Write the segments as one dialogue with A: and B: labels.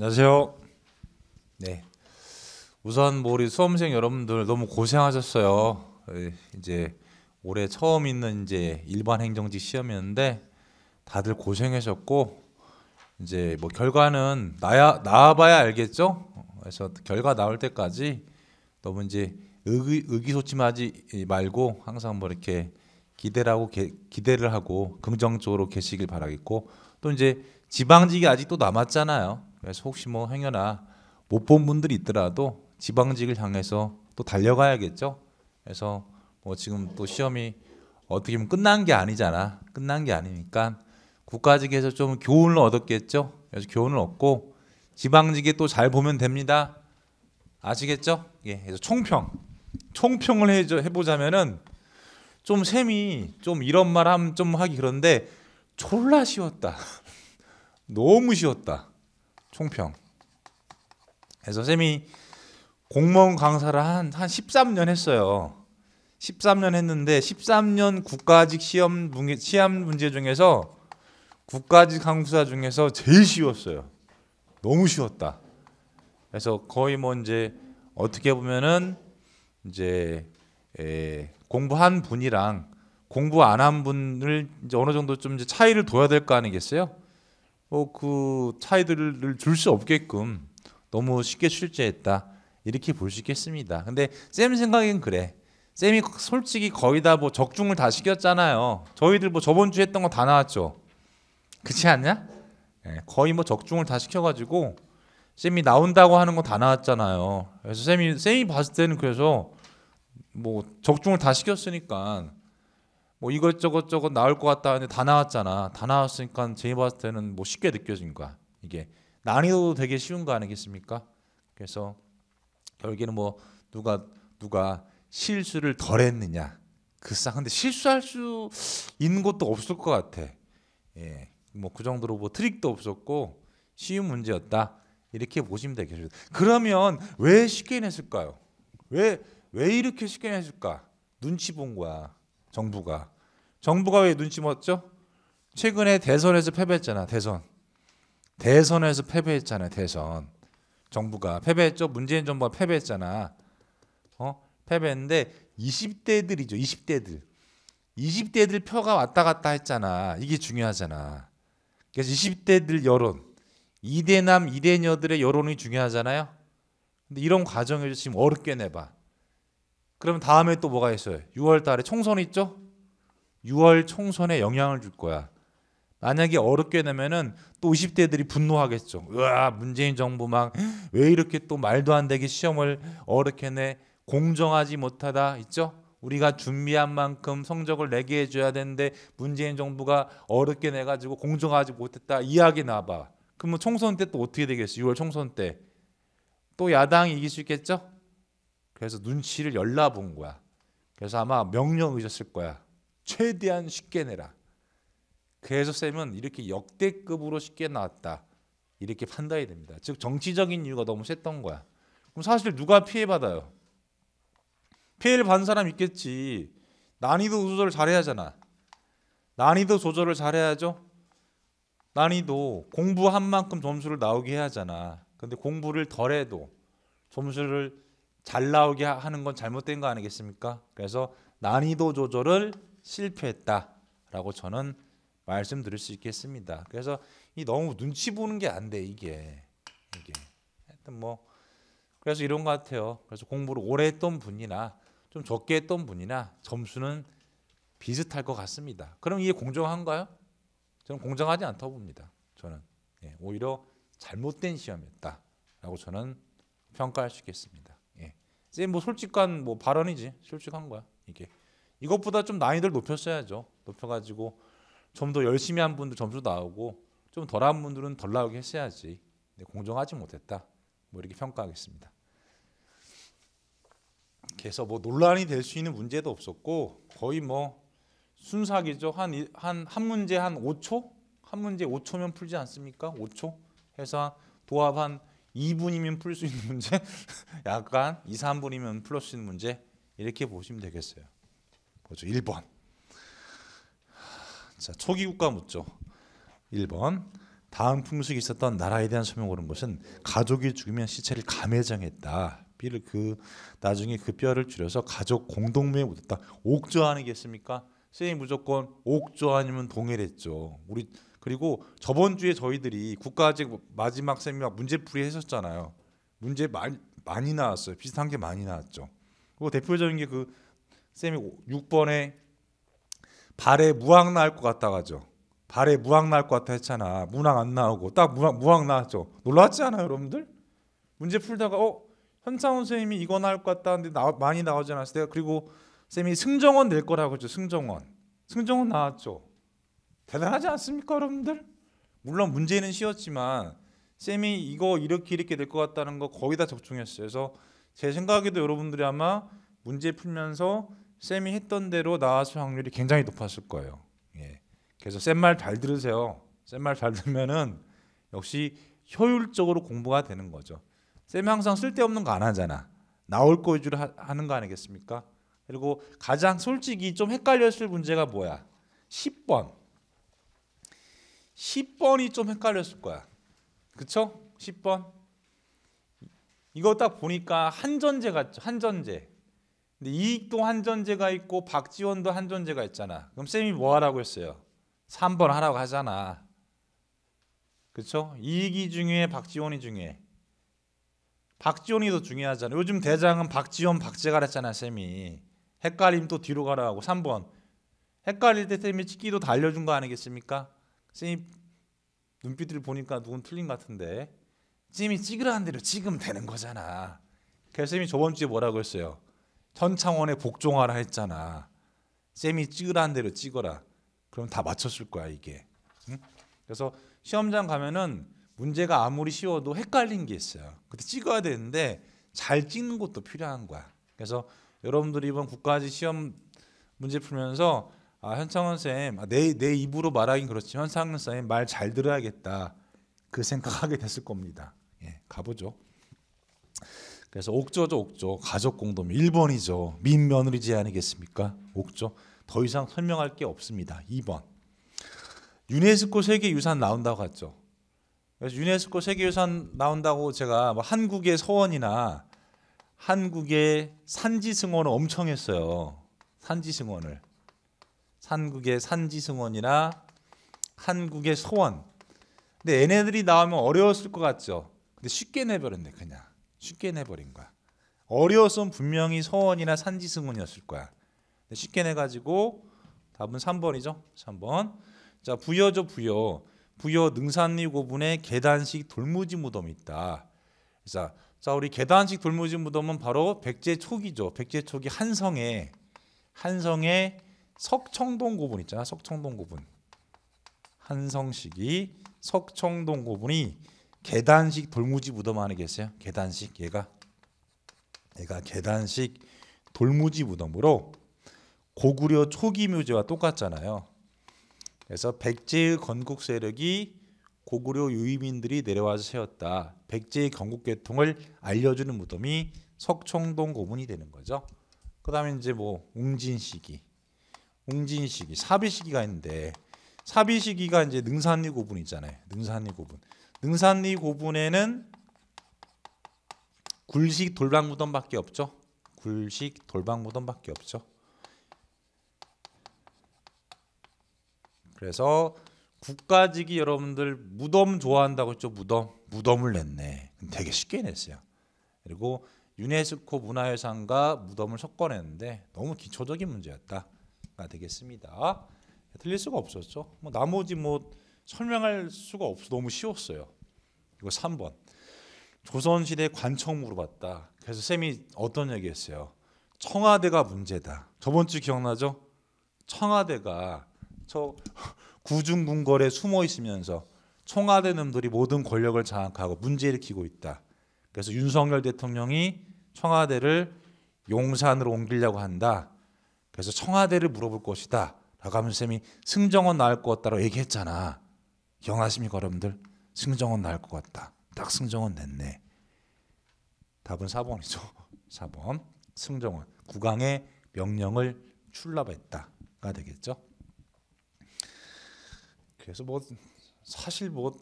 A: 안녕하세요. 네. 우선 뭐 우리 수험생 여러분들 너무 고생하셨어요. 예, 이제 올해 처음 있는 이제 일반 행정직 시험이었는데 다들 고생하셨고 이제 뭐 결과는 나야 나와봐야 알겠죠. 그래서 결과 나올 때까지 너무 이제 의기, 의기소침하지 말고 항상 뭐 이렇게 기대라고 게, 기대를 하고 긍정적으로 계시길 바라겠고 또 이제 지방직이 아직도 남았잖아요. 그래서 혹시 뭐 행여나 못 본 분들이 있더라도 지방직을 향해서 또 달려가야겠죠. 그래서 뭐 지금 또 시험이 어떻게 보면 끝난 게 아니잖아. 끝난 게 아니니까 국가직에서 좀 교훈을 얻었겠죠. 그래서 교훈을 얻고 지방직에 또 잘 보면 됩니다. 아시겠죠? 예. 그래서 총평. 총평을 해 해보자면은 좀 셈이 좀 이런 말 하면 좀 하기 그런데 졸라 쉬웠다. 너무 쉬웠다. 총평. 그래서 쌤이 공무원 강사를 한, 한 13년 했어요. 13년 했는데 13년 국가직 시험 문제, 시험 문제 중에서 국가직 강사 중에서 제일 쉬웠어요. 너무 쉬웠다. 그래서 거의 뭐 이제 어떻게 보면은 이제 에, 공부한 분이랑 공부 안 한 분을 이제 어느 정도 좀 이제 차이를 둬야 될 거 아니겠어요? 뭐그 어, 차이들을 줄 수 없게끔 너무 쉽게 출제했다 이렇게 볼 수 있겠습니다. 근데 쌤 생각엔 그래. 쌤이 솔직히 거의 다 뭐 적중을 다 시켰잖아요. 저희들 뭐 저번 주에 했던 거 다 나왔죠. 그렇지 않냐? 네, 거의 뭐 적중을 다 시켜가지고 쌤이 나온다고 하는 거 다 나왔잖아요. 그래서 쌤이 쌤이 봤을 때는 그래서 뭐 적중을 다 시켰으니까 뭐 이것저것 저것 나올 것 같다 하는데 다 나왔잖아. 다 나왔으니까 제이 봤을 때는 뭐 쉽게 느껴진 거야. 이게 난이도도 되게 쉬운 거 아니겠습니까? 그래서 결기는뭐 누가 누가 실수를 덜 했느냐. 그싸 근데 실수할 수 있는 것도 없을 것 같아. 예. 뭐 그 정도로 뭐 트릭도 없었고 쉬운 문제였다. 이렇게 보시면 되겠습니다. 그러면 왜 쉽게 냈을까요? 왜 왜 이렇게 쉽게 냈을까? 눈치 본 거야. 정부가. 정부가 왜 눈치 못죠? 최근에 대선에서 패배했잖아. 대선. 대선에서 패배했잖아. 대선. 정부가 패배했죠. 문재인 정부가 패배했잖아. 어? 패배했는데 20대들이죠. 20대들. 20대들 표가 왔다 갔다 했잖아. 이게 중요하잖아. 그래서 20대들 여론, 이대남, 이대녀들의 여론이 중요하잖아요. 근데 이런 과정을 지금 어렵게 내봐. 그러면 다음에 또 뭐가 있어요? 6월 달에 총선 있죠? 6월 총선에 영향을 줄 거야. 만약에 어렵게 되면은 또 20대들이 분노하겠죠. 으아, 문재인 정부 막왜 이렇게 또 말도 안 되게 시험을 어렵게 내 공정하지 못하다 있죠? 우리가 준비한 만큼 성적을 내게 해줘야 되는데 문재인 정부가 어렵게 내가지고 공정하지 못했다 이야기 나봐. 그럼 총선 때 또 어떻게 되겠어? 6월 총선 때 또 야당이 이길 수 있겠죠? 그래서 눈치를 열라본 거야. 그래서 아마 명령 의졌을 거야. 최대한 쉽게 내라. 그래서 쌤은 이렇게 역대급으로 쉽게 나왔다. 이렇게 판단이 됩니다. 즉 정치적인 이유가 너무 셌던 거야. 그럼 사실 누가 피해 받아요? 피해를 받은 사람 있겠지. 난이도 조절을 잘해야잖아. 하 난이도 조절을 잘해야죠. 난이도 공부한 만큼 점수를 나오게 해야잖아. 하 근데 공부를 덜해도 점수를 잘 나오게 하는 건 잘못된 거 아니겠습니까? 그래서 난이도 조절을 실패했다라고 저는 말씀드릴 수 있겠습니다. 그래서 이 너무 눈치 보는 게 안 돼 이게 이게 하여튼 뭐 그래서 이런 것 같아요. 그래서 공부를 오래 했던 분이나 좀 적게 했던 분이나 점수는 비슷할 것 같습니다. 그럼 이게 공정한가요? 저는 공정하지 않다고 봅니다. 저는 예, 오히려 잘못된 시험이었다라고 저는 평가할 수 있겠습니다. 이제 뭐 솔직한 뭐 발언이지 솔직한 거야 이게 이것보다 좀 난이도를 높였어야죠 높여가지고 좀 더 열심히 한 분들 점수 나오고 좀 덜한 분들은 덜 나오게 했어야지 공정하지 못했다 뭐 이렇게 평가하겠습니다 그래서 뭐 논란이 될 수 있는 문제도 없었고 거의 뭐 순삭이죠 한한한 문제 한 5초 한 문제 5초면 풀지 않습니까 5초 해서 도합 한 2분이면 풀 수 있는 문제, 약간 2, 3분이면 풀 수 있는 문제 이렇게 보시면 되겠어요. 보죠. 1번. 자, 초기 국가 묻죠. 1번. 다음 풍습이 있었던 나라에 대한 설명 오른 것은 가족이 죽으면 시체를 가매장했다. 뼈를 그 나중에 그 뼈를 줄여서 가족 공동묘에 묻었다. 옥조하는 게습니까 쌤이 무조건 옥조 아니면 동일했죠. 우리 그리고 저번 주에 저희들이 국가직 마지막 세미나 문제풀이 했었잖아요. 문제 많이, 많이 나왔어요. 비슷한 게 많이 나왔죠. 그리고 대표적인 게 그 쌤이 6번에 발에 무항 나올 것 같다가죠. 발에 무항 나올 것 같아 했잖아. 무항 안 나오고 딱 무항, 무항 나왔죠. 놀랐지 않아요, 여러분들? 문제 풀다가 어현창선생님이 이거 나올 것 같다는데 나, 많이 나오지 않았어요 그리고 쌤이 승정원 낼 거라고 했죠. 승정원. 승정원 나왔죠. 대단하지 않습니까, 여러분들? 물론 문제는 쉬웠지만 쌤이 이거 이렇게 이렇게 될 것 같다는 거 거의 다 적중했어요. 그래서 제 생각에도 여러분들이 아마 문제 풀면서 쌤이 했던 대로 나왔을 확률이 굉장히 높았을 거예요. 예. 그래서 쌤 말 잘 들으세요. 쌤 말 잘 들면은 으 역시 효율적으로 공부가 되는 거죠. 쌤이 항상 쓸데없는 거 안 하잖아. 나올 거 위주로 하, 는거 아니겠습니까? 그리고 가장 솔직히 좀 헷갈렸을 문제가 뭐야? 10번. 10번이 좀 헷갈렸을 거야. 그쵸? 10번. 이거 딱 보니까 한전제 같죠? 한전제. 근데 이익도 한전제가 있고 박지원도 한전제가 있잖아. 그럼 쌤이 뭐 하라고 했어요? 3번 하라고 하잖아. 그쵸 이익이 중요해, 박지원이 중요해. 박지원이 더 중요하잖아. 요즘 대장은 박지원, 박재가 했잖아, 쌤이. 헷갈림 또 뒤로 가라고. 3번. 헷갈릴 때 쌤이 치기도 달려준 거 아니겠습니까? 찜 눈빛을 보니까 누군 틀린 것 같은데 쌤이 찌그러한 대로 찍으면 되는 거잖아. 그래서 쌤이 저번 주에 뭐라고 했어요? 천창원에 복종하라 했잖아. 쌤이 찌그러한 대로 찍어라. 그럼 다 맞췄을 거야 이게. 응? 그래서 시험장 가면은 문제가 아무리 쉬워도 헷갈린 게 있어요. 그때 찍어야 되는데 잘 찍는 것도 필요한 거야. 그래서 여러분들이 이번 국가지 시험 문제 풀면서 아 현창훈 쌤내내 아, 입으로 말하긴 그렇지만 현창훈 쌤말잘 들어야겠다 그 생각하게 됐을 겁니다. 예, 가보죠. 그래서 옥조죠 옥조 가족 공동묘 1번이죠 민며느리제 아니겠습니까 옥조 더 이상 설명할 게 없습니다 2번 유네스코 세계유산 나온다고 했죠 그래서 유네스코 세계유산 나온다고 제가 뭐 한국의 서원이나 한국의 산지 승원을 엄청 했어요 산지 승원을 한국의 산지승원이나 한국의 소원. 근데 얘네들이 나오면 어려웠을 것 같죠. 근데 쉽게 내버렸네 그냥. 쉽게 내버린 거야. 어려웠으면 분명히 소원이나 산지승원이었을 거야. 쉽게 내가지고 답은 3번이죠. 3번. 자 부여죠 부여. 부여 능산리 고분의 계단식 돌무지 무덤이 있다. 자, 자 우리 계단식 돌무지 무덤은 바로 백제 초기죠. 백제 초기 한성에 한성에 석청동 고분 있잖아. 석청동 고분. 한성식이 석청동 고분이 계단식 돌무지 무덤 안에 계세요. 계단식 얘가 얘가 계단식 돌무지 무덤으로 고구려 초기 묘지와 똑같잖아요. 그래서 백제의 건국 세력이 고구려 유이민들이 내려와서 세웠다. 백제의 건국 계통을 알려주는 무덤이 석청동 고문이 되는 거죠. 그다음에 이제 뭐 웅진시기 옹진 시기, 사비 시기가 있는데 사비 시기가 이제 능산리 고분 있잖아요. 능산리 고분. 능산리 고분에는 굴식 돌방 무덤밖에 없죠. 굴식 돌방 무덤밖에 없죠. 그래서 국가직이 여러분들 무덤 좋아한다고 했죠. 무덤 무덤을 냈네. 되게 쉽게 냈어요. 그리고 유네스코 문화유산과 무덤을 섞어냈는데 너무 기초적인 문제였다. 되겠습니다. 틀릴 수가 없었죠. 뭐 나머지 뭐 설명할 수가 없어 너무 쉬웠어요. 이거 3번 조선시대 관청 물어봤다. 그래서 쌤이 어떤 얘기했어요. 청와대가 문제다. 저번 주 기억나죠? 청와대가 저 구중궁궐에 숨어 있으면서 청와대 놈들이 모든 권력을 장악하고 문제 일으키고 있다. 그래서 윤석열 대통령이 청와대를 용산으로 옮기려고 한다. 그래서 청와대를 물어볼 것이다. 라고 하면 쌤이 승정원 나을 것 같다라고 얘기했잖아. 기억나십니까 여러분들? 승정원 나을 것 같다. 딱 승정원 냈네. 답은 4번이죠. 4번. 승정원. 국왕의 명령을 출납했다가 되겠죠. 그래서 뭐 사실 뭐,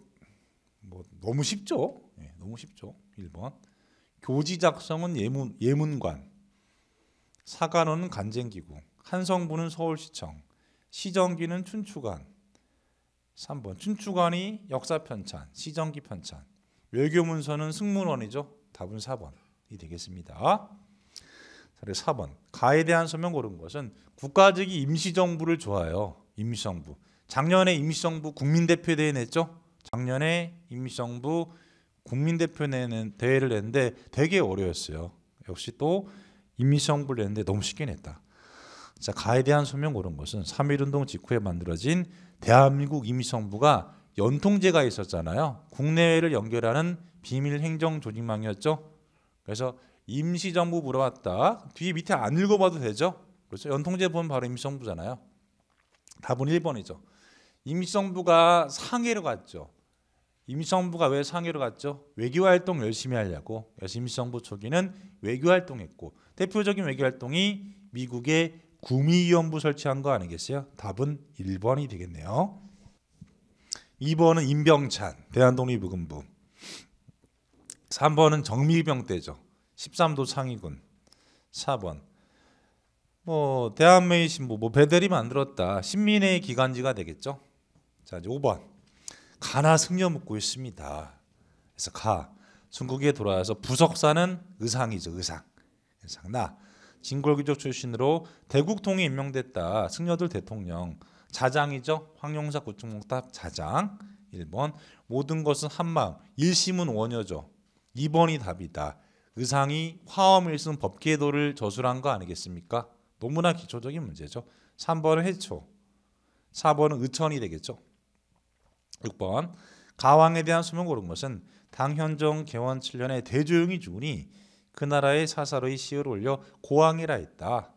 A: 뭐 너무 쉽죠. 예, 너무 쉽죠. 1번. 교지 작성은 예문 예문관. 사관원은 간쟁기구, 한성부는 서울시청, 시정기는 춘추관. 3번 춘추관이 역사 편찬, 시정기 편찬. 외교문서는 승문원이죠. 답은 4번이 되겠습니다. 4번 가에 대한 서명 고른 것은 국가적이 임시정부를 좋아해요. 임시정부. 작년에 임시정부 국민대표대회 냈죠. 작년에 임시정부 국민대표대회를 냈는데 되게 어려웠어요. 역시 또 임시성 부를했는데 너무 쉽게 냈다. 자, 가에 대한 소명 고른 것은 3.1운동 직후에 만들어진 대한민국 임시정부가 연통제가 있었잖아요. 국내외를 연결하는 비밀 행정 조직망이었죠. 그래서 임시정부 물어봤다. 뒤에 밑에 안 읽어봐도 되죠. 그렇죠. 연통제 보면 바로 임시정부잖아요. 답은 1번이죠. 임시정부가 상해로 갔죠. 임시정부가 왜 상해로 갔죠? 외교활동 열심히 하려고. 그래서 임시정부 초기는 외교활동했고 대표적인 외교활동이 미국의 구미위원부 설치한 거 아니겠어요? 답은 1번이 되겠네요. 2번은 임병찬 대한독립군부 3번은 정밀병대죠. 13도 창의군 4번 뭐 대한매일 신부 뭐 배대리 만들었다. 신민의 기간지가 되겠죠. 자 이제 5번 가나 승려 묻고 있습니다. 그래서 가 중국에 돌아와서 부석사는 의상이죠 의상 의상 나 진골귀족 출신으로 대국통이 임명됐다 승려들 대통령 자장이죠 황룡사 구충목탑 자장 1번 모든 것은 한마음 1심은 원효죠 2번이 답이다 의상이 화엄일순 법계도를 저술한 거 아니겠습니까 너무나 기초적인 문제죠 3번은 해초 4번은 의천이 되겠죠 6번 가왕에 대한 수명 고른 것은 당현종 개원 7년에 대조용이 죽으니 그 나라의 사사로이 시를 올려 고왕이라 했다.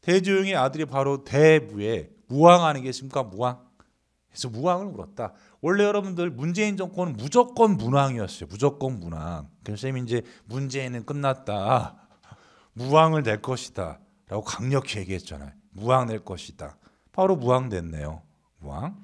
A: 대조용의 아들이 바로 대부의 무왕 아니겠습니까? 무왕. 그래서 무왕을 물었다. 원래 여러분들 문재인 정권은 무조건 문왕이었어요. 무조건 문왕. 그래서 쌤이 이제 문재인은 끝났다. 무왕을 낼 것이다. 라고 강력히 얘기했잖아요. 무왕 낼 것이다. 바로 무왕 됐네요. 무왕.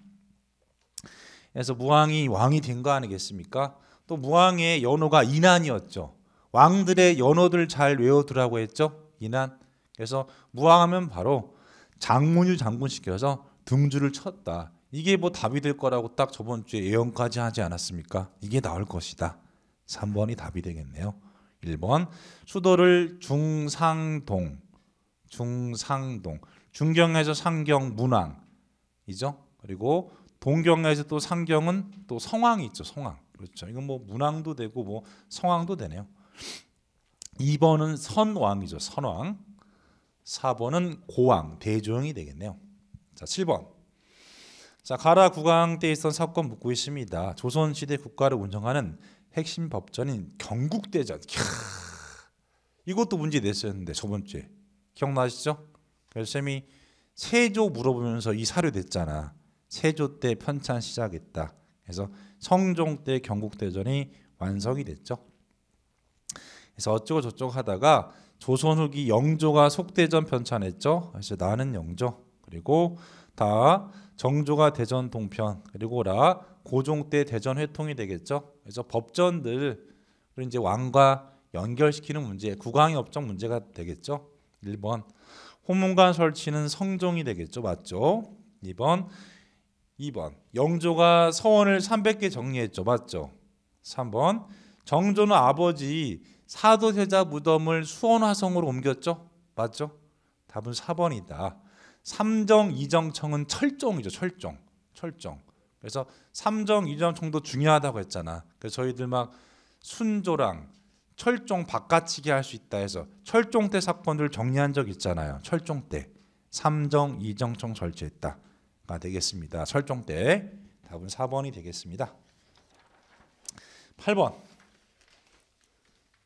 A: 그래서 무왕이 왕이 된 거 아니겠습니까? 또 무왕의 연호가 인안이었죠. 왕들의 연호들 잘 외워두라고 했죠. 인안. 그래서 무왕하면 바로 장문유 장군 시켜서 등주를 쳤다. 이게 뭐 답이 될 거라고 딱 저번 주에 예언까지 하지 않았습니까? 이게 나올 것이다. 3번이 답이 되겠네요. 1번 수도를 중상동 중상동 중경에서 상경 문항이죠. 그리고 동경에서 또 상경은 또 성황이 있죠. 성황. 그렇죠. 이건 뭐 문왕도 되고 뭐 성황도 되네요. 2번은 선왕이죠. 선왕. 4번은 고왕, 대조영이 되겠네요. 자, 7번. 자, 가라 국왕 때 있던 사건 묻고 있습니다. 조선 시대 국가를 운영하는 핵심 법전인 경국대전. 캬. 이것도 문제 냈었는데 저번 주에 기억나시죠? 그 쌤이 세조 물어보면서 이 사료 냈잖아. 세조 때 편찬 시작했다. 그래서 성종 때 경국대전이 완성이 됐죠. 그래서 어쩌고 저쩌고 하다가 조선 후기 영조가 속대전 편찬했죠. 그래서 나는 영조. 그리고 다 정조가 대전 동편. 그리고 라 고종 때 대전 회통이 되겠죠. 그래서 법전들 이제 왕과 연결시키는 문제, 국왕의 업적 문제가 되겠죠. 1번. 호문관 설치는 성종이 되겠죠. 맞죠? 2번. 2번 영조가 서원을 300개 정리했죠. 맞죠? 3번 정조는 아버지 사도세자 무덤을 수원화성으로 옮겼죠. 맞죠? 답은 4번이다. 삼정 이정청은 철종이죠. 철종. 철종. 그래서 삼정 이정청도 중요하다고 했잖아. 그래서 저희들 막 순조랑 철종 바깥치기 할 수 있다 해서 철종 때 사건들 정리한 적 있잖아요. 철종 때 삼정 이정청 설치했다. 가 되겠습니다. 설정 때 답은 4번이 되겠습니다. 8번.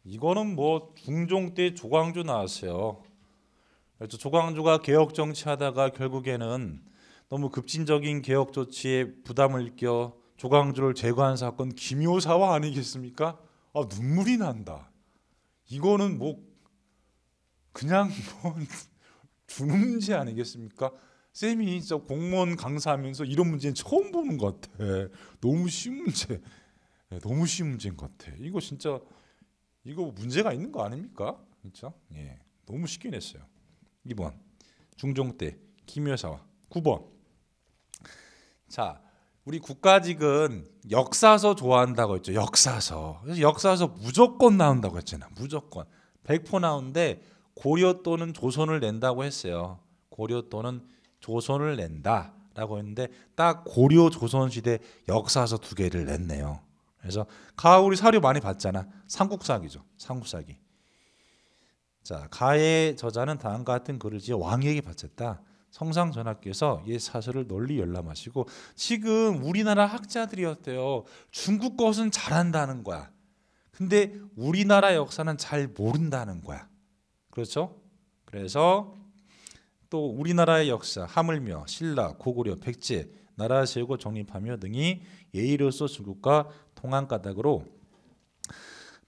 A: 이거는 뭐 중종 때 조광조 나왔어요. 그래서 조광조가 개혁 정치하다가 결국에는 너무 급진적인 개혁 조치에 부담을 껴 조광조를 제거한 사건 김효사화 아니겠습니까? 아 눈물이 난다. 이거는 뭐 그냥 뭐 주름지 아니겠습니까? 쌤이 진짜 공무원 강사하면서 이런 문제는 처음 보는 것 같아. 너무 쉬운 문제. 네, 너무 쉬운 문제인 것 같아. 이거 진짜 이거 문제가 있는 거 아닙니까? 진짜? 그렇죠? 예. 너무 쉽게 냈어요. 2번. 중종 때 김여사와 9번. 자, 우리 국가직은 역사서 좋아한다고 했죠. 역사서. 그래서 역사서 무조건 나온다고 했잖아. 무조건. 100% 나오는데 고려 또는 조선을 낸다고 했어요. 고려 또는 조선을 낸다라고 했는데 딱 고려 조선 시대 역사서 두 개를 냈네요. 그래서 가우리 사료 많이 봤잖아. 삼국사기죠. 삼국사기. 자, 가의 저자는 다음과 같은 글을 지어 왕에게 바쳤다. 성상 전하께서 이 사설을 널리 열람하시고 지금 우리나라 학자들이었대요. 중국 것은 잘한다는 거야. 근데 우리나라 역사는 잘 모른다는 거야. 그렇죠? 그래서 또 우리나라의 역사 하물며 신라 고구려 백제 나라 세우고 정립하며 등이 예의로서 중국과 통한 까닭으로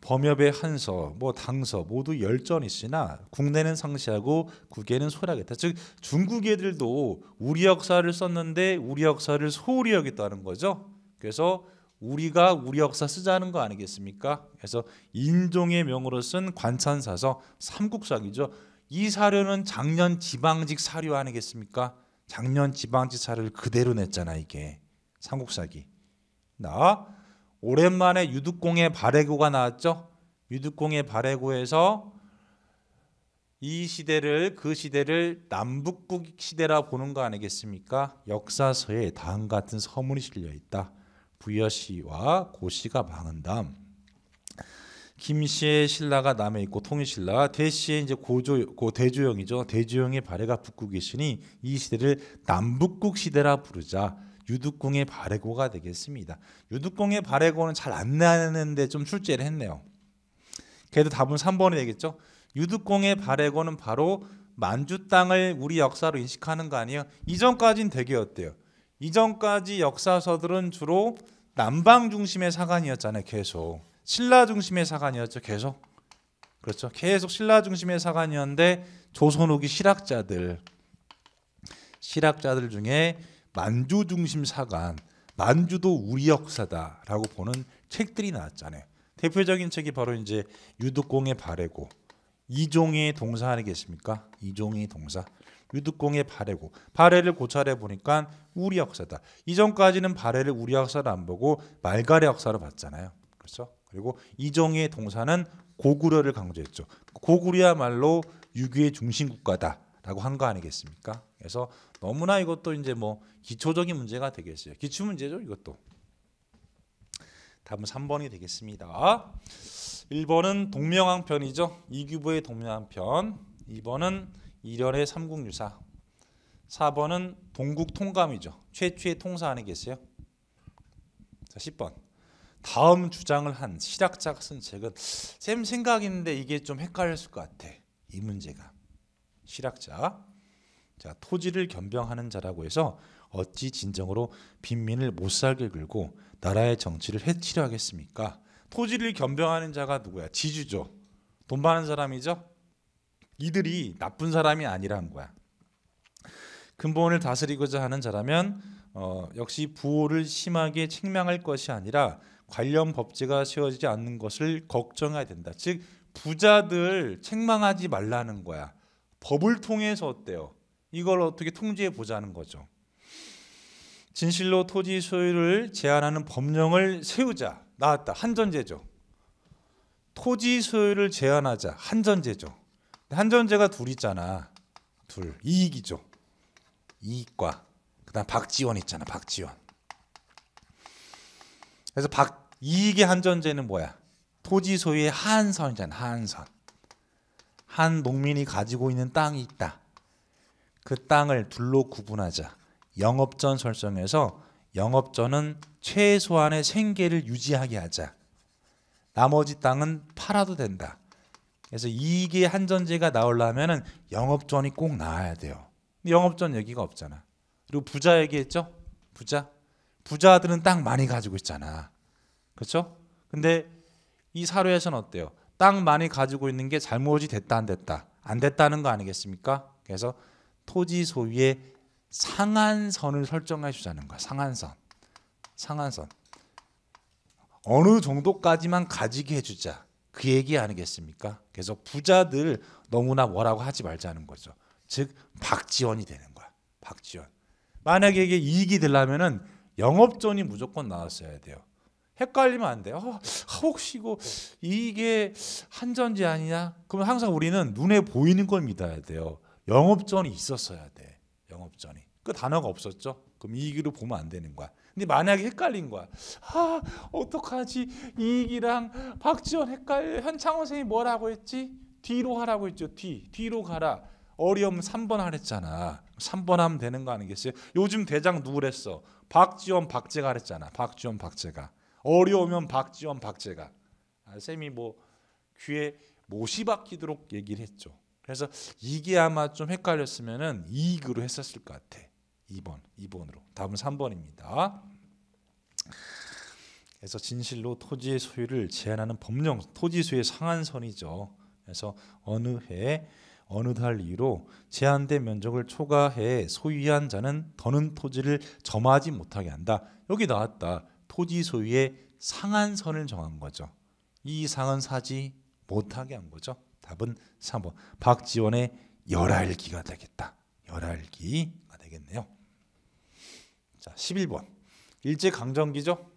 A: 범협의 한서, 뭐 당서 모두 열전이 있으나 국내는 상시하고 국외는 소홀하다즉 중국 애들도 우리 역사를 썼는데 우리 역사를 소홀히 여겼다는 거죠. 그래서 우리가 우리 역사 쓰자는 거 아니겠습니까? 그래서 인종의 명으로 쓴 관찬사서 삼국사기죠. 이 사료는 작년 지방직 사료 아니겠습니까? 작년 지방직 사료를 그대로 냈잖아 이게 삼국사기. 나 오랜만에 유두공의 바레고가 나왔죠. 유두공의 바레고에서 이 시대를 그 시대를 남북국 시대라 보는 거 아니겠습니까? 역사서에 다음 같은 서문이 실려 있다. 부여시와 고시가 망한 다음 김씨의 신라가 남해 있고 통일신라 대씨의 이제 고조 고 대조영이죠. 대조영의 발해가 북구 계시니 이 시대를 남북국 시대라 부르자. 유득공의 발해고가 되겠습니다. 유득공의 발해고는 잘 안 나는데 좀 출제를 했네요. 그래도 답은 3번이 되겠죠. 유득공의 발해고는 바로 만주 땅을 우리 역사로 인식하는 거 아니에요? 이전까지는 대개였대요. 이전까지 역사서들은 주로 남방 중심의 사관이었잖아요, 계속. 신라 중심의 사관이었죠. 계속 그렇죠. 계속 신라 중심의 사관이었는데 조선 후기 실학자들 실학자들 중에 만주 중심 사관 만주도 우리 역사다라고 보는 책들이 나왔잖아요. 대표적인 책이 바로 이제 유득공의 발해고 이종의 동사 아니겠습니까? 이종의 동사 유득공의 발해고 발해를 고찰해 보니까 우리 역사다. 이전까지는 발해를 우리 역사를 안 보고 말갈의 역사로 봤잖아요. 그렇죠? 그리고 이정의 동사는 고구려를 강조했죠. 고구려야말로 유교의 중심 국가다라고 한 거 아니겠습니까? 그래서 너무나 이것도 이제 뭐 기초적인 문제가 되겠어요. 기초 문제죠, 이것도. 답은 3번이 되겠습니다. 1번은 동명왕편이죠. 이규보의 동명왕편. 2번은 이련의 삼국유사. 4번은 동국통감이죠. 최초의 통사 아니겠어요? 자, 10번. 다음 주장을 한 시락자가 쓴 책은 쌤 생각인데 이게 좀 헷갈렸을 것 같아. 이 문제가 시락자 자 토지를 겸병하는 자라고 해서 어찌 진정으로 빈민을 못 살게 굴고 나라의 정치를 해치려 하겠습니까? 토지를 겸병하는 자가 누구야? 지주죠. 돈 많은 사람이죠. 이들이 나쁜 사람이 아니란 거야. 근본을 다스리고자 하는 자라면 어, 역시 부호를 심하게 책망할 것이 아니라 관련 법제가 세워지지 않는 것을 걱정해야 된다. 즉 부자들 책망하지 말라는 거야. 법을 통해서 어때요? 이걸 어떻게 통제해 보자는 거죠. 진실로 토지 소유를 제한하는 법령을 세우자. 나왔다. 한전제죠. 토지 소유를 제한하자. 한전제죠. 한전제가 둘있잖아 둘. 이익이죠. 이익과 그다음 박지원 있잖아. 박지원. 그래서 박 이익의 한전제는 뭐야? 토지 소유의 한선이잖아. 한선. 한 농민이 가지고 있는 땅이 있다. 그 땅을 둘로 구분하자. 영업전 설정에서 영업전은 최소한의 생계를 유지하게 하자. 나머지 땅은 팔아도 된다. 그래서 이익의 한전제가 나오려면 영업전이 꼭 나와야 돼요. 영업전 얘기가 없잖아. 그리고 부자 얘기했죠? 부자? 부자들은 땅 많이 가지고 있잖아. 그렇죠? 근데 이 사료에서는 어때요? 땅 많이 가지고 있는 게 잘못이 됐다 안 됐다 안 됐다는 거 아니겠습니까? 그래서 토지 소유의 상한선을 설정해 주자는 거야. 상한선, 상한선. 어느 정도까지만 가지게 해주자. 그 얘기 아니겠습니까? 그래서 부자들 너무나 뭐라고 하지 말자는 거죠. 즉 박지원이 되는 거야. 박지원. 만약에 이게 이익이 되려면은 영업전이 무조건 나왔어야 돼요. 헷갈리면 안 돼요. 어, 아, 혹시 이거 이게 한전지 아니냐? 그러면 항상 우리는 눈에 보이는 걸 믿어야 돼요. 영업전이 있었어야 돼. 영업전이. 그 단어가 없었죠. 그럼 이익으로 보면 안 되는 거야. 근데 만약에 헷갈린 거야. 아, 어떡하지? 이익이랑 박지원 헷갈려. 현창원 선생이 뭐라고 했지? 뒤로 하라고 했죠. 뒤. 뒤로 가라. 어려움 3번 하랬잖아. 3번 하면 되는 거 아니겠어요? 요즘 대장 누구랬어? 박지원 박재가 하랬잖아. 박지원 박재가. 어려우면 박지원 박재가. 아, 쌤이 뭐 귀에 못이 박히도록 얘기를 했죠. 그래서 이게 아마 좀 헷갈렸으면은 2익으로 했었을 것 같아. 2번, 2번으로. 다음 3번입니다. 그래서 진실로 토지의 소유를 제한하는 법령, 토지 소유의 상한선이죠. 그래서 어느 해에 어느 달 이후로 제한된 면적을 초과해 소유한 자는 더는 토지를 점하지 못하게 한다. 여기 나왔다. 토지 소유의 상한선을 정한 거죠. 이 상은 사지 못하게 한 거죠. 답은 3번. 박지원의 열알기가 되겠다. 열알기가 되겠네요. 자, 11번. 일제 강점기죠.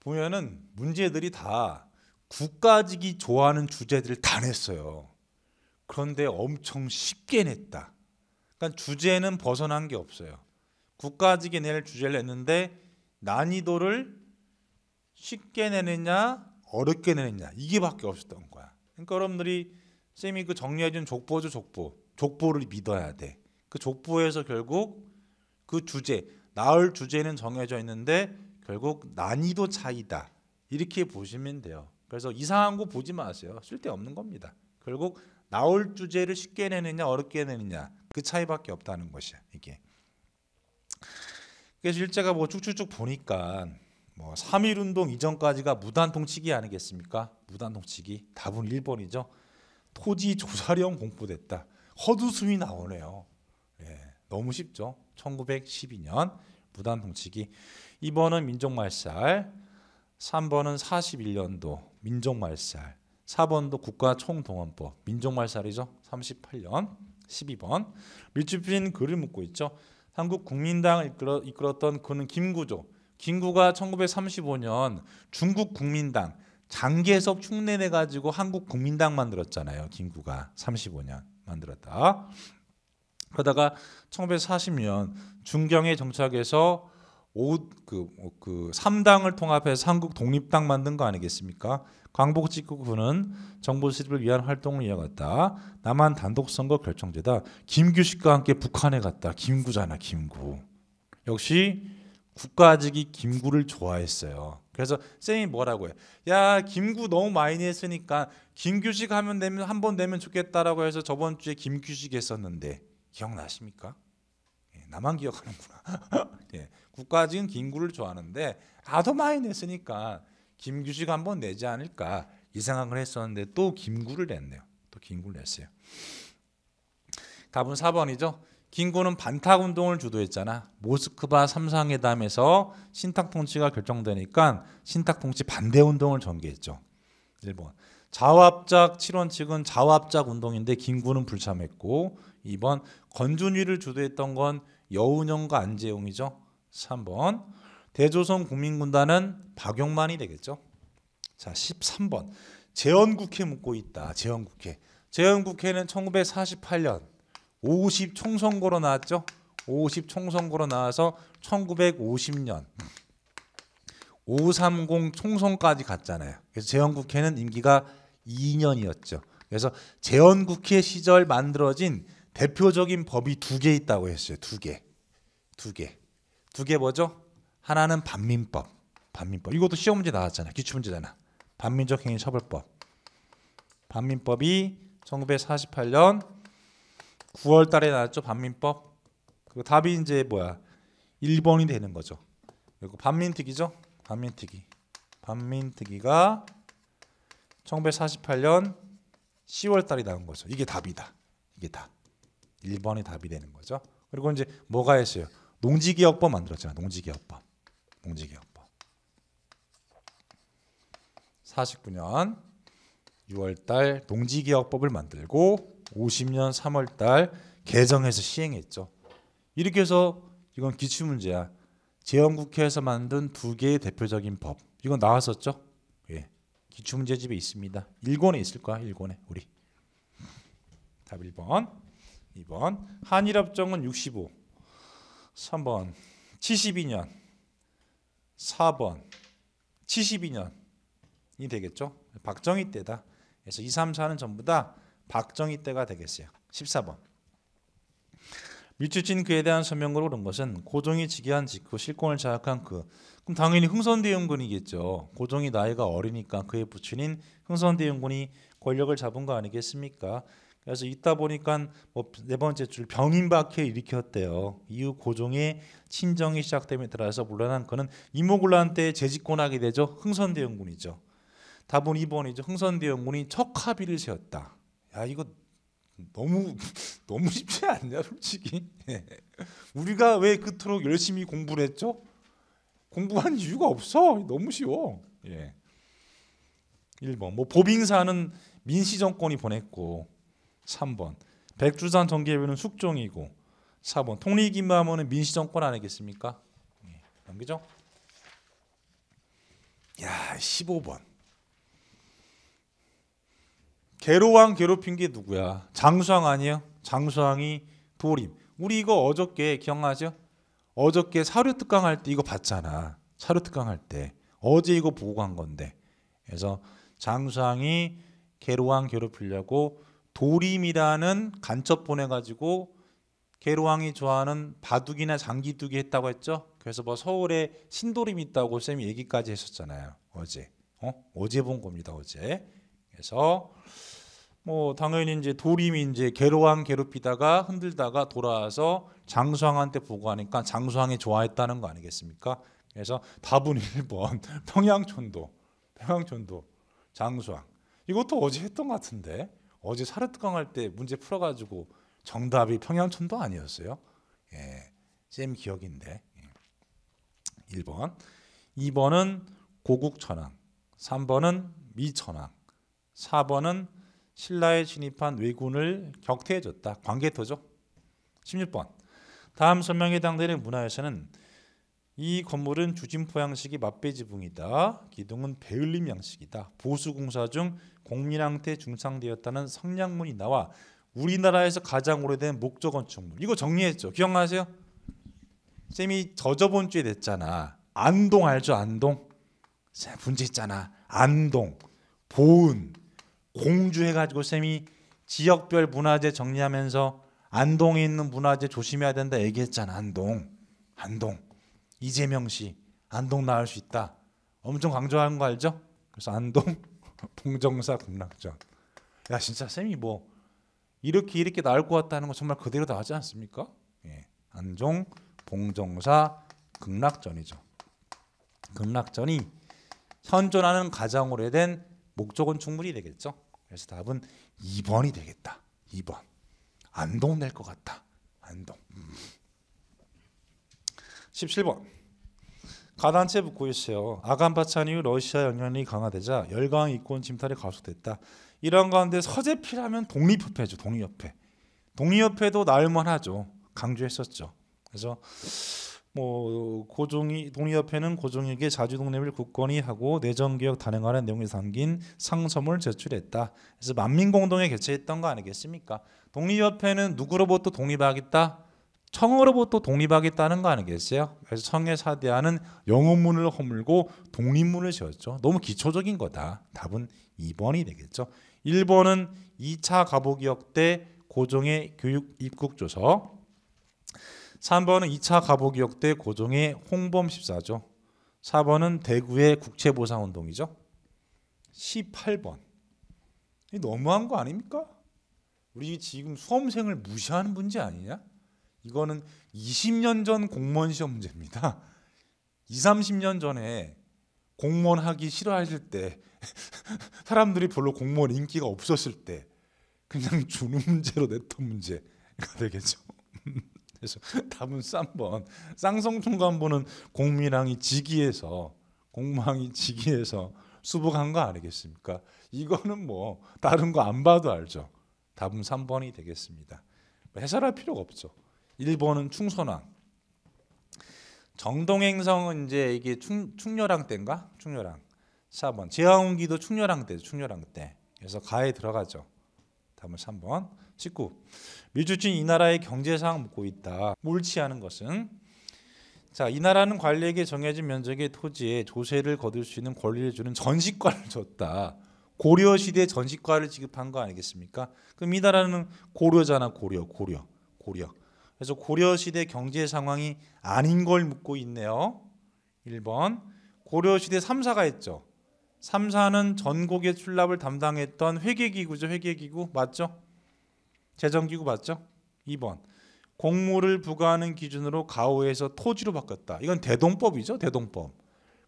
A: 보면은 문제들이 다 국가직이 좋아하는 주제들을 다 냈어요. 그런데 엄청 쉽게 냈다. 그러니까 주제는 벗어난 게 없어요. 국가직에 낼 주제를 냈는데 난이도를 쉽게 내느냐 어렵게 내느냐 이게밖에 없었던 거야. 그러니까 여러분들이 쌤이 그 정리해준 족보죠 족보. 족보를 믿어야 돼. 그 족보에서 결국 그 주제 나올 주제는 정해져 있는데 결국 난이도 차이다 이렇게 보시면 돼요. 그래서 이상한 거 보지 마세요. 쓸데없는 겁니다. 결국 나올 주제를 쉽게 내느냐 어렵게 내느냐 그 차이밖에 없다는 것이야 이게. 그래서 일제가 뭐 쭉쭉쭉 보니까 뭐3.1 운동 이전까지가 무단 통치기 아니겠습니까? 무단 통치기 답은 1번이죠. 토지 조사령 공포됐다. 허드숨이 나오네요. 예, 너무 쉽죠. 1912년 무단 통치기. 2번은 민족 말살. 3번은 41년도 민족 말살. 4번도 국가총동원법 민족말살이죠. 38년 12번 밀집인 글을 묻고 있죠. 한국 국민당을 이끌어, 이끌었던 그는 김구조. 김구가 1935년 중국 국민당 장계석 흉내내 가지고 한국 국민당 만들었잖아요. 김구가 35년 만들었다. 그러다가 1940년 중경에 정착해서 5그 그 3당을 뭐, 그 통합해서 한국 독립당 만든 거 아니겠습니까? 광복직후군은 정보 수립을 위한 활동을 이어갔다. 남한 단독 선거 결정제다. 김규식과 함께 북한에 갔다. 김구잖아, 김구. 역시 국가직이 김구를 좋아했어요. 그래서 쌤이 뭐라고 해? 야 김구 너무 많이 했으니까 김규식 하면 되면 한 번 되면 좋겠다라고 해서 저번 주에 김규식 했었는데 기억나십니까? 예, 나만 기억하는구나. 예. 국가적인긴구를 좋아하는데 나도 많이 냈으니까 김규식 한번 내지 않을까 이 생각을 했었는데 또 김구를 냈네요. 또 김구를 냈어요. 답은 4번이죠. 김구는 반탁 운동을 주도했잖아. 모스크바 삼상회담에서 신탁 통치가 결정되니까 신탁 통치 반대 운동을 전개했죠. 1번. 자합작 7원칙은 자합작 운동인데 김구는 불참했고 2번 건준위를 주도했던 건 여운형과 안재용이죠. 3번 대조선 국민군단은 박용만이 되겠죠. 자 13번 재헌국회 묻고 있다. 재헌국회 재헌국회는 1948년 50 총선거로 나왔죠. 50 총선거로 나와서 1950년 530 총선까지 갔잖아요. 그래서 재헌국회는 임기가 2년이었죠. 그래서 재헌국회 시절 만들어진 대표적인 법이 두 개 있다고 했어요. 두 개. 두 개. 두개 뭐죠? 하나는 반민법. 반민법. 이것도 시험 문제 나왔잖아요. 기출 문제잖아. 반민족 행위 처벌법. 반민법이 1948년 9월 달에 나왔죠. 반민법. 그 답이 이제 뭐야? 1번이 되는 거죠. 그리고 반민특위죠. 반민특위. 반민특위가 1948년 10월 달에 나온 거죠. 이게 답이다. 이게 다. 1번이 답이 되는 거죠. 그리고 이제 뭐가 있어요? 농지개혁법 만들었잖아. 농지기업법. 농지기업법. 49년 6월달 농지기업법을 만들고 50년 3월달 개정해서 시행했죠. 이렇게 해서 이건 기출문제야. 재원국회에서 만든 두 개의 대표적인 법. 이건 나왔었죠? 예. 기출문제집에 있습니다. 1권에 있을 거야. 1권에 우리. 답 1번. 2번. 한일협정은 65. 3번 72년 4번 72년이 되겠죠. 박정희 때다. 그래서 2, 3, 4는 전부 다 박정희 때가 되겠어요. 14번 밀주진 그에 대한 서명으로 그런 것은 고종이 즉위한 직후 실권을 장악한 그 그럼 당연히 흥선대원군이겠죠. 고종이 나이가 어리니까 그의 부친인 흥선대원군이 권력을 잡은 거 아니겠습니까? 그래서 있다 보니까 뭐네 번째 줄 병인박해 일으켰대요. 이후 고종의 친정이 시작됨에 따라서 물러난 그는 이모군란 때 재집권하게 되죠. 흥선대원군이죠. 답은 2번이죠. 흥선대원군이 척합의를 세웠다. 야 이거 너무 너무 쉽지 않냐 솔직히. 우리가 왜 그토록 열심히 공부를 했죠? 공부한 이유가 없어. 너무 쉬워. 예. 1번. 뭐 보빙사는 민시 정권이 보냈고 3번. 백두산 정계회는 숙종이고 4번. 통리기마문은 민시정권 아니겠습니까? 네. 넘기죠. 야, 15번. 개로왕 괴롭힌 게 누구야? 장수왕 아니에요? 장수왕이 도림. 우리 이거 어저께 기억나죠? 어저께 사료특강 할때 이거 봤잖아. 사료특강 할 때. 어제 이거 보고 간 건데. 그래서 장수왕이 개로왕 괴롭히려고 도림이라는 간첩 보내가지고 개로왕이 좋아하는 바둑이나 장기두기 했다고 했죠. 그래서 뭐 서울에 신도림 있다고 쌤이 얘기까지 했었잖아요. 어제. 어? 어제 본 겁니다. 어제. 그래서 뭐 당연히 이제 도림이 이제 개로왕 괴롭히다가 흔들다가 돌아와서 장수왕한테 보고하니까 장수왕이 좋아했다는 거 아니겠습니까? 그래서 답은 1번 평양촌도 평양촌도 장수왕 이것도 어제 했던 것 같은데 어제 사르트강 할 때 문제 풀어가지고 정답이 평양촌도 아니었어요. 예, 쌤 기억인데. 1번. 예. 2번은 고국천황. 3번은 미천황. 4번은 신라에 진입한 왜군을 격퇴해줬다. 관개토죠. 16번. 다음 설명에 해당되는 문화에서는 이 건물은 주진포 양식이 맞배지붕이다. 기둥은 배울림 양식이다. 보수공사 중 공민왕태 중상되었다는 성량문이 나와 우리나라에서 가장 오래된 목조 건축물. 이거 정리했죠. 기억나세요? 쌤이 저저번 주에 냈잖아. 안동 알죠? 안동. 쌤 문제 있잖아. 안동, 보은, 공주 해가지고 쌤이 지역별 문화재 정리하면서 안동에 있는 문화재 조심해야 된다 얘기했잖아. 안동, 안동. 이재명 씨 안동 나올수 있다. 엄청 강조하는 거 알죠? 그래서 안동 봉정사 극락전. 야 진짜 쌤이 뭐 이렇게 이렇게 나올 것 같다는 거 정말 그대로 나오지 않습니까? 예. 안종 봉정사 극락전이죠. 극락전이 현존하는 가장 오래된 목적은 충분히 되겠죠. 그래서 답은 2번이 되겠다. 2번. 안동 될것 같다. 안동. 음. 17번 가단체 붙고 있어요 아간파찬 이후 러시아 영향이 강화되자 열강 이권 침탈이 가속됐다. 이런 가운데 서재필하면 독립협회죠. 독립협회. 독립협회도 나을만하죠. 강조했었죠. 그래서 뭐 고종이 독립협회는 고종에게 자주독립을 굳건히 하고 내정개혁 단행하는 내용이 담긴 상섬을 제출했다. 그래서 만민공동회 개최했던 거 아니겠습니까? 독립협회는 누구로부터 독립하겠다? 청으로부터 독립하겠다는 거 아니겠어요? 그래서 청의 사대하는 영어문을 허물고 독립문을 지었죠. 너무 기초적인 거다. 답은 2번이 되겠죠. 1번은 2차 가보기역 때 고종의 교육 입국 조서. 3번은 2차 가보기역 때 고종의 홍범 14조. 4번은 대구의 국채보상 운동이죠. 18번. 너무한 거 아닙니까? 우리 지금 수험생을 무시하는 문제 아니냐? 이거는 20년 전 공무원 시험 문제입니다. 2, 30년 전에 공무원 하기 싫어하실 때 사람들이 별로 공무원 인기가 없었을 때 그냥 주는 문제로 냈던 문제가 되겠죠. 그래서 답은 3번 쌍성총관보는 공민왕이 직위에서 공무왕이 직위에서 수복한 거 아니겠습니까? 이거는 뭐 다른 거 안 봐도 알죠. 답은 3번이 되겠습니다. 뭐 해설할 필요가 없죠. 1번은 충선왕. 정동행성은 이제 이게 충, 충렬왕 때인가? 충렬왕. 4번. 제왕운기도 충렬왕 때 충렬왕 때. 그래서 가에 들어가죠. 다음은 3번. 19. 밀주친 이 나라의 경제상 묻고 있다. 몰치하는 것은 자, 이 나라는 관리에게 정해진 면적의 토지에 조세를 거둘 수 있는 권리를 주는 전시과를 줬다. 고려 시대 전시과를 지급한 거 아니겠습니까? 그럼 이 나라는 고려잖아, 고려, 고려, 고려. 그래서 고려시대 경제 상황이 아닌 걸 묻고 있네요. 1번 고려시대 3사가 했죠. 3사는 전국의 출납을 담당했던 회계기구죠. 회계기구 맞죠? 재정기구 맞죠? 2번 공무를 부과하는 기준으로 가오에서 토지로 바꿨다. 이건 대동법이죠. 대동법.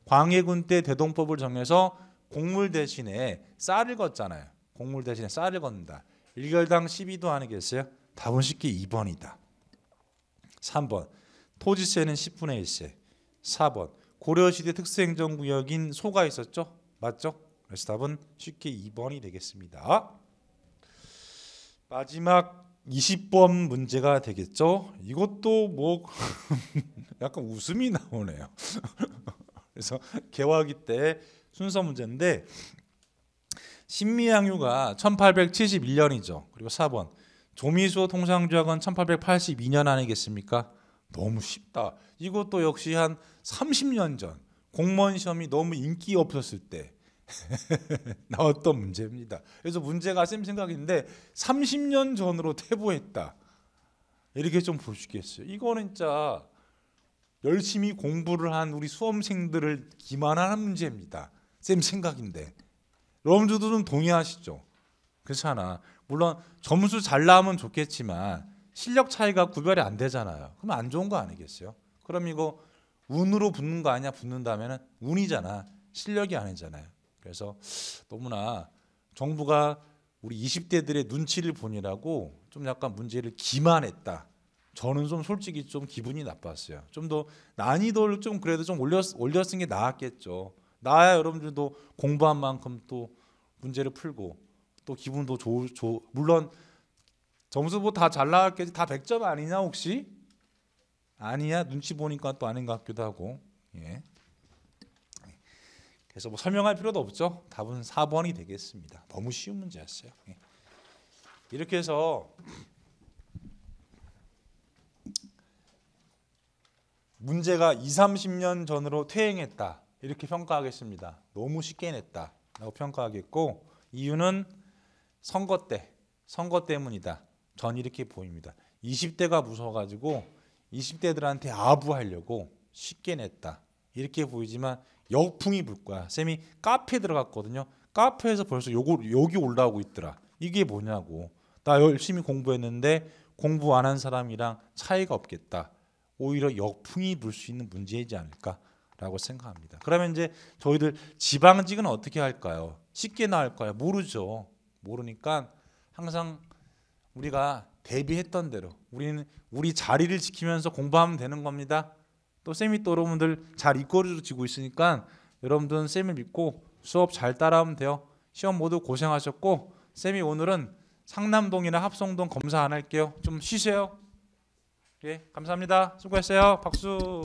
A: 광해군 때 대동법을 정해서 곡물 대신에 쌀을 걷잖아요. 곡물 대신에 쌀을 걷는다. 일결당 12도 아니겠어요? 답은 쉽게 2번이다. 3번 토지세는 10분의 1세 4번 고려시대 특수행정구역인 소가 있었죠 맞죠? 그래서 답은 쉽게 2번이 되겠습니다 마지막 20번 문제가 되겠죠 이것도 뭐 약간 웃음이 나오네요 그래서 개화기 때 순서 문제인데 신미양유가 1871년이죠 그리고 4번 조미수 통상조약은 1882년 아니겠습니까? 너무 쉽다. 이것도 역시 한 30년 전 공무원 시험이 너무 인기 없었을 때 나왔던 문제입니다. 그래서 문제가 쌤 생각인데 30년 전으로 퇴보했다. 이렇게 좀 보시겠어요. 이거는 진짜 열심히 공부를 한 우리 수험생들을 기만하는 문제입니다. 쌤 생각인데. 여러분들도 좀 동의하시죠? 그렇잖아. 물론 점수 잘 나오면 좋겠지만 실력 차이가 구별이 안 되잖아요. 그럼 안 좋은 거 아니겠어요? 그럼 이거 운으로 붙는 거 아니야? 붙는다면 운이잖아. 실력이 아니잖아요. 그래서 너무나 정부가 우리 20대들의 눈치를 보느라고 좀 약간 문제를 기만했다. 저는 좀 솔직히 좀 기분이 나빴어요. 좀 더 난이도를 좀 그래도 좀 올렸 올렸은 게 나았겠죠. 나야 여러분들도 공부한 만큼 또 문제를 풀고 또 기분도 좋을 좋 물론 점수 뭐다잘 나왔겠지 다 100점 아니냐 혹시 아니야 눈치 보니까 또 아닌 것 같기도 하고 예. 그래서 뭐 설명할 필요도 없죠. 답은 4번이 되겠습니다. 너무 쉬운 문제였어요. 예. 이렇게 해서 문제가 2, 30년 전으로 퇴행했다. 이렇게 평가하겠습니다. 너무 쉽게 냈다라고 평가하겠고 이유는 선거 때 선거 때문이다. 전 이렇게 보입니다. 20대가 무서워가지고 20대들한테 아부하려고 쉽게 냈다. 이렇게 보이지만 역풍이 불 거야. 쌤이 카페 에 들어갔거든요. 카페에서 벌써 요거 여기 올라오고 있더라. 이게 뭐냐고. 나 열심히 공부했는데 공부 안 한 사람이랑 차이가 없겠다. 오히려 역풍이 불 수 있는 문제이지 않을까라고 생각합니다. 그러면 이제 저희들 지방직은 어떻게 할까요? 쉽게 나올까요? 모르죠. 모르니까 항상 우리가 대비했던 대로 우리는 우리 자리를 지키면서 공부하면 되는 겁니다. 또 쌤이 또 여러분들 잘 이끌어 주고 있으니까 여러분들은 쌤을 믿고 수업 잘 따라하면 돼요. 시험 모두 고생하셨고 쌤이 오늘은 상남동이나 합성동 검사 안 할게요. 좀 쉬세요. 예, 감사합니다. 수고했어요. 박수.